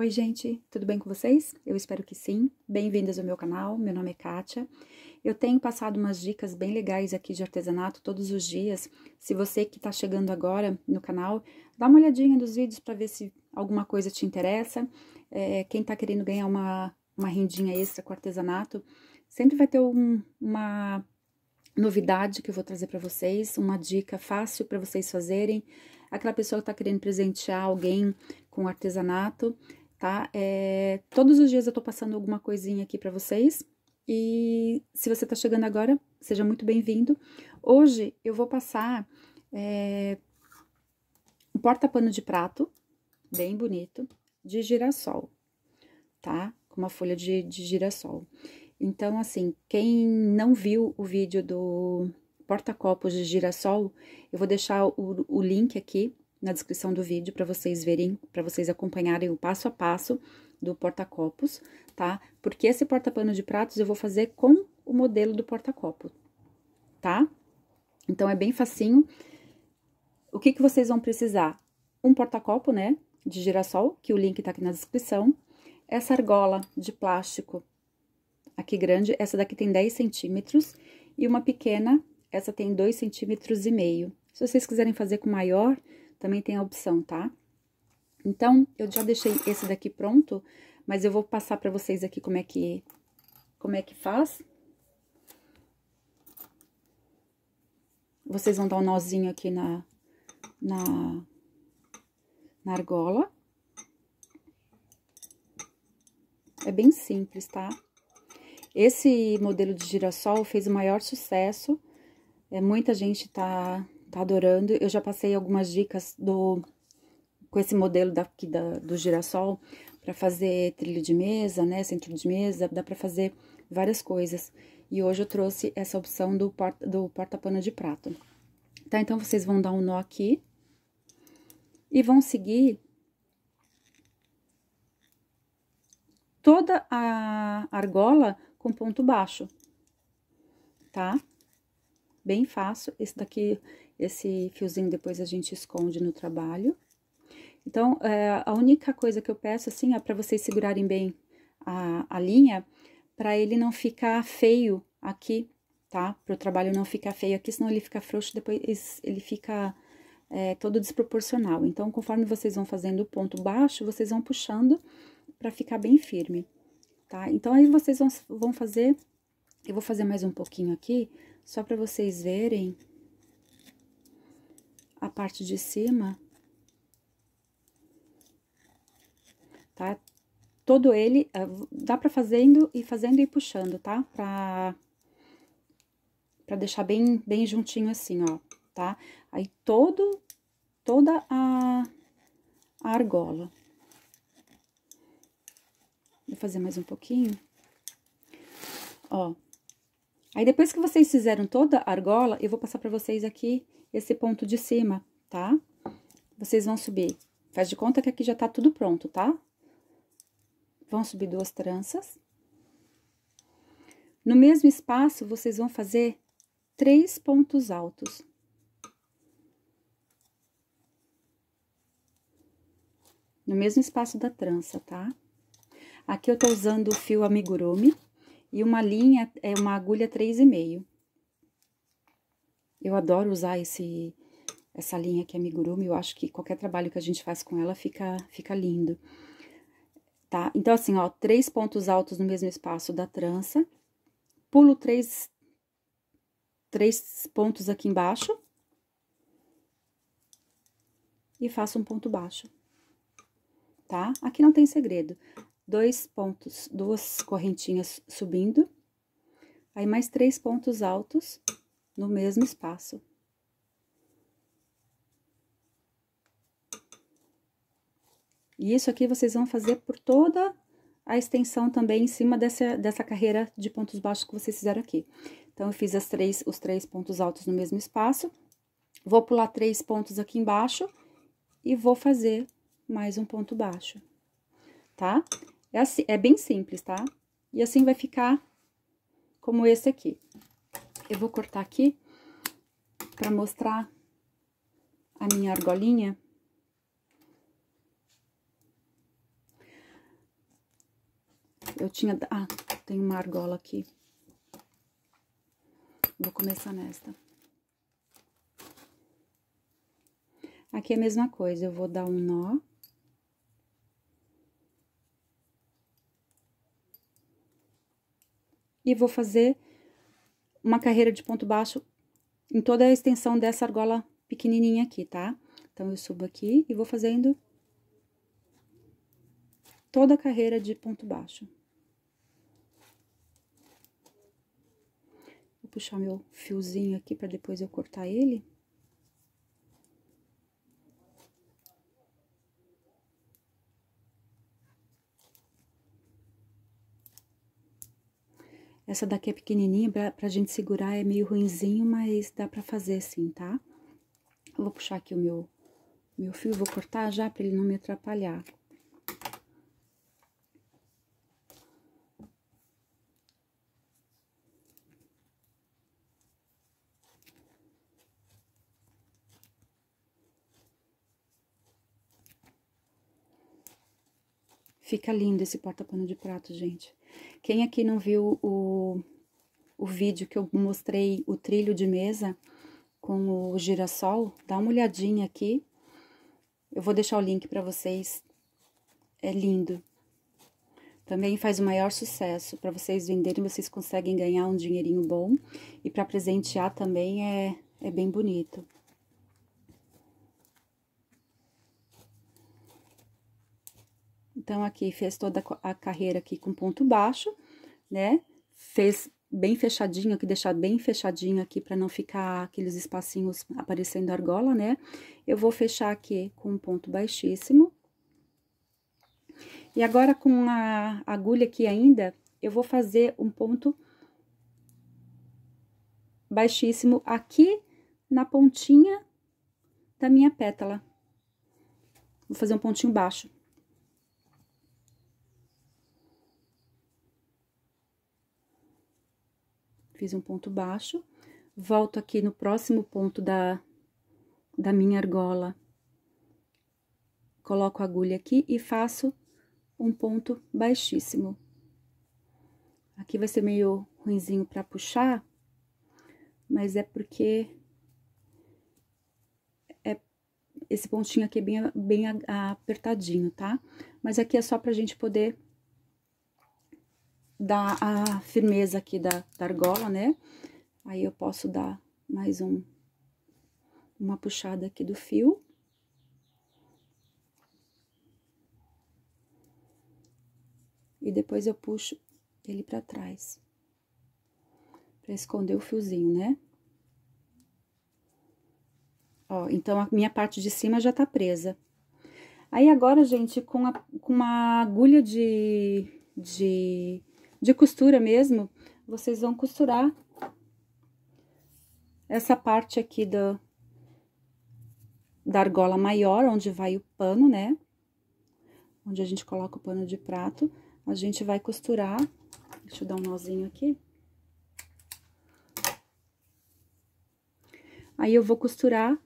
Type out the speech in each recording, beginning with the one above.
Oi, gente, tudo bem com vocês? Eu espero que sim. Bem-vindas ao meu canal, meu nome é Kátia. Eu tenho passado umas dicas bem legais aqui de artesanato todos os dias. Se você que está chegando agora no canal, dá uma olhadinha nos vídeos para ver se alguma coisa te interessa. É, quem está querendo ganhar uma, uma rendinha extra com artesanato, sempre vai ter um, uma novidade que eu vou trazer para vocês, uma dica fácil para vocês fazerem. Aquela pessoa que está querendo presentear alguém com artesanato, tá? É, todos os dias eu tô passando alguma coisinha aqui para vocês. E se você tá chegando agora, seja muito bem-vindo. Hoje eu vou passar é, um porta-pano de prato, bem bonito, de girassol, tá? Com uma folha de, de girassol. Então, assim, quem não viu o vídeo do porta-copos de girassol, eu vou deixar o, o link aqui na descrição do vídeo para vocês verem, para vocês acompanharem o passo a passo do porta-copos, tá? Porque esse porta-pano de pratos eu vou fazer com o modelo do porta-copo, tá? Então, é bem facinho. O que, que vocês vão precisar? Um porta-copo, né, de girassol, que o link tá aqui na descrição. Essa argola de plástico aqui grande, essa daqui tem 10 centímetros. E uma pequena, essa tem 2 centímetros e meio. Se vocês quiserem fazer com maior, também tem a opção, tá? Então, eu já deixei esse daqui pronto, mas eu vou passar pra vocês aqui como é que, como é que faz. Vocês vão dar um nozinho aqui na, na, na argola. É bem simples, tá? Esse modelo de girassol fez o maior sucesso. É, muita gente tá Tá adorando. Eu já passei algumas dicas do com esse modelo daqui da, do girassol para fazer trilho de mesa, né? Centro de mesa, dá para fazer várias coisas. E hoje eu trouxe essa opção do, porta, do porta-pano de prato. Tá, então vocês vão dar um nó aqui e vão seguir toda a argola com ponto baixo, tá? Bem fácil, esse daqui esse fiozinho depois a gente esconde no trabalho. Então, é, a única coisa que eu peço, assim, é para vocês segurarem bem a, a linha, para ele não ficar feio aqui, tá? Para o trabalho não ficar feio aqui, senão ele fica frouxo, depois ele fica é, todo desproporcional. Então, conforme vocês vão fazendo o ponto baixo, vocês vão puxando para ficar bem firme, tá? Então, aí vocês vão, vão fazer... Eu vou fazer mais um pouquinho aqui, só para vocês verem a parte de cima, tá? Todo ele, eh, dá pra fazendo e fazendo e puxando, tá? Pra, pra deixar bem, bem juntinho assim, ó, tá? Aí todo, toda a, a argola. Vou fazer mais um pouquinho. Ó. Aí, depois que vocês fizeram toda a argola, eu vou passar pra vocês aqui esse ponto de cima, tá? Vocês vão subir, faz de conta que aqui já tá tudo pronto, tá? Vão subir duas tranças. No mesmo espaço, vocês vão fazer três pontos altos. No mesmo espaço da trança, tá? Aqui eu tô usando o fio amigurumi e uma linha, é uma agulha três e meio. Eu adoro usar esse, essa linha que é amigurumi, eu acho que qualquer trabalho que a gente faz com ela fica, fica lindo. Tá? Então, assim, ó, três pontos altos no mesmo espaço da trança, pulo três, três pontos aqui embaixo e faço um ponto baixo, tá? Aqui não tem segredo. Dois pontos, duas correntinhas subindo, aí mais três pontos altos no mesmo espaço. E isso aqui vocês vão fazer por toda a extensão também em cima dessa, dessa carreira de pontos baixos que vocês fizeram aqui. Então, eu fiz as três, os três pontos altos no mesmo espaço. Vou pular três pontos aqui embaixo e vou fazer mais um ponto baixo, tá? É, assim, é bem simples, tá? E assim vai ficar como esse aqui. Eu vou cortar aqui para mostrar a minha argolinha. Eu tinha... Ah, tem uma argola aqui. Vou começar nesta. Aqui é a mesma coisa, eu vou dar um nó. E vou fazer uma carreira de ponto baixo em toda a extensão dessa argola pequenininha aqui, tá? Então, eu subo aqui e vou fazendo toda a carreira de ponto baixo. Vou puxar meu fiozinho aqui para depois eu cortar ele. Essa daqui é pequenininha, pra, pra gente segurar é meio ruinzinho, mas dá pra fazer sim, tá? Eu vou puxar aqui o meu, meu fio, vou cortar já pra ele não me atrapalhar. Fica lindo esse porta-pano de prato, gente. Quem aqui não viu o, o vídeo que eu mostrei o trilho de mesa com o girassol, dá uma olhadinha aqui. Eu vou deixar o link para vocês. É lindo. Também faz o maior sucesso. Para vocês venderem, vocês conseguem ganhar um dinheirinho bom. E para presentear também é, é bem bonito. Então, aqui fez toda a carreira aqui com ponto baixo, né? Fez bem fechadinho aqui, deixar bem fechadinho aqui para não ficar aqueles espacinhos aparecendo argola, né? Eu vou fechar aqui com um ponto baixíssimo. E agora, com a agulha aqui ainda, eu vou fazer um ponto baixíssimo aqui na pontinha da minha pétala. Vou fazer um pontinho baixo. Fiz um ponto baixo. Volto aqui no próximo ponto da, da minha argola. Coloco a agulha aqui e faço um ponto baixíssimo. Aqui vai ser meio ruinzinho para puxar, mas é porque é esse pontinho aqui é bem, bem apertadinho, tá? Mas aqui é só pra gente poder dar a firmeza aqui da, da argola, né? Aí eu posso dar mais um, uma puxada aqui do fio. E depois eu puxo ele para trás. para esconder o fiozinho, né? Ó, então, a minha parte de cima já tá presa. Aí, agora, gente, com, a, com uma agulha de, de de costura mesmo, vocês vão costurar essa parte aqui da, da argola maior, onde vai o pano, né? Onde a gente coloca o pano de prato, a gente vai costurar, deixa eu dar um nozinho aqui. Aí, eu vou costurar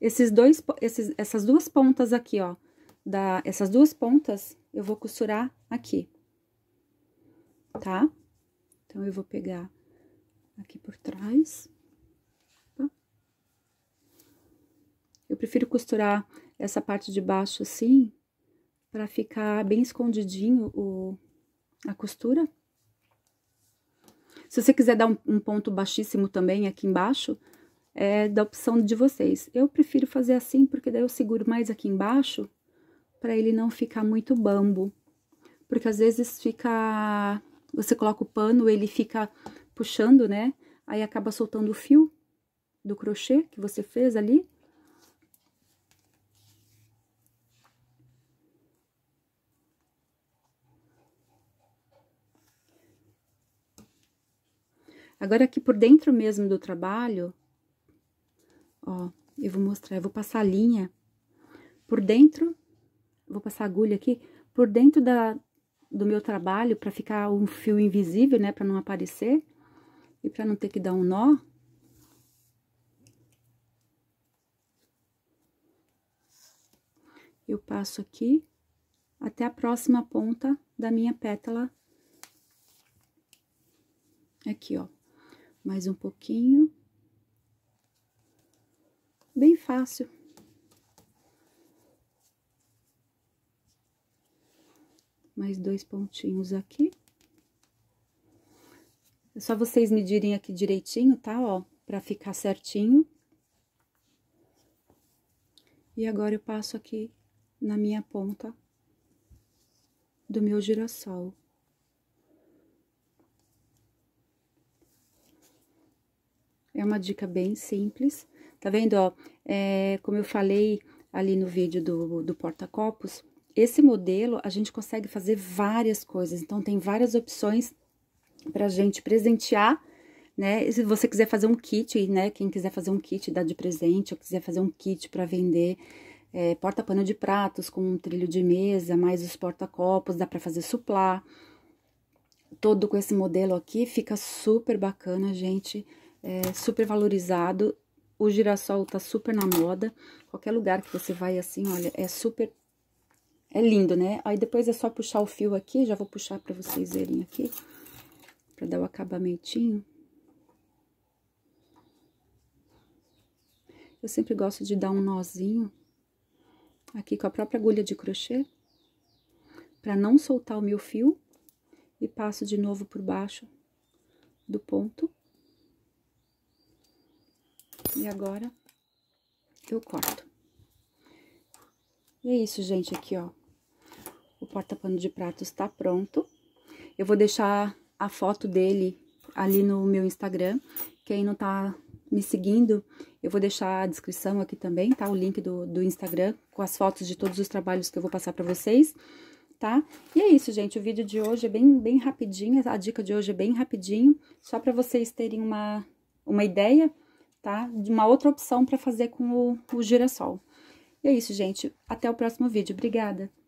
esses dois, esses, essas duas pontas aqui, ó. Da, essas duas pontas, eu vou costurar aqui tá? Então, eu vou pegar aqui por trás. Tá? Eu prefiro costurar essa parte de baixo assim, para ficar bem escondidinho o, a costura. Se você quiser dar um, um ponto baixíssimo também aqui embaixo, é da opção de vocês. Eu prefiro fazer assim, porque daí eu seguro mais aqui embaixo, para ele não ficar muito bambo. Porque às vezes fica você coloca o pano, ele fica puxando, né? Aí acaba soltando o fio do crochê que você fez ali. Agora, aqui por dentro mesmo do trabalho, ó, eu vou mostrar, eu vou passar a linha por dentro, vou passar a agulha aqui, por dentro da, do meu trabalho para ficar um fio invisível, né, para não aparecer e para não ter que dar um nó. Eu passo aqui até a próxima ponta da minha pétala. Aqui, ó. Mais um pouquinho. Bem fácil. mais dois pontinhos aqui. É só vocês medirem aqui direitinho, tá? Ó, pra ficar certinho. E agora eu passo aqui na minha ponta do meu girassol. É uma dica bem simples. Tá vendo, ó? É, como eu falei ali no vídeo do, do porta-copos, esse modelo a gente consegue fazer várias coisas, então tem várias opções para a gente presentear, né? E se você quiser fazer um kit, né? Quem quiser fazer um kit dá de presente, ou quiser fazer um kit para vender, é, porta-pano de pratos com um trilho de mesa, mais os porta-copos, dá para fazer suplá. Todo com esse modelo aqui fica super bacana, gente, é, super valorizado. O girassol tá super na moda. Qualquer lugar que você vai assim, olha, é super é lindo, né? Aí depois é só puxar o fio aqui, já vou puxar pra vocês verem aqui, pra dar o acabamentinho. Eu sempre gosto de dar um nozinho aqui com a própria agulha de crochê, pra não soltar o meu fio, e passo de novo por baixo do ponto. E agora, eu corto. E é isso, gente, aqui, ó. O porta-pano de pratos está pronto. Eu vou deixar a foto dele ali no meu Instagram. Quem não tá me seguindo, eu vou deixar a descrição aqui também, tá? O link do, do Instagram com as fotos de todos os trabalhos que eu vou passar para vocês, tá? E é isso, gente. O vídeo de hoje é bem, bem rapidinho. A dica de hoje é bem rapidinho, só para vocês terem uma, uma ideia, tá? De uma outra opção para fazer com o, o girassol. E é isso, gente. Até o próximo vídeo. Obrigada!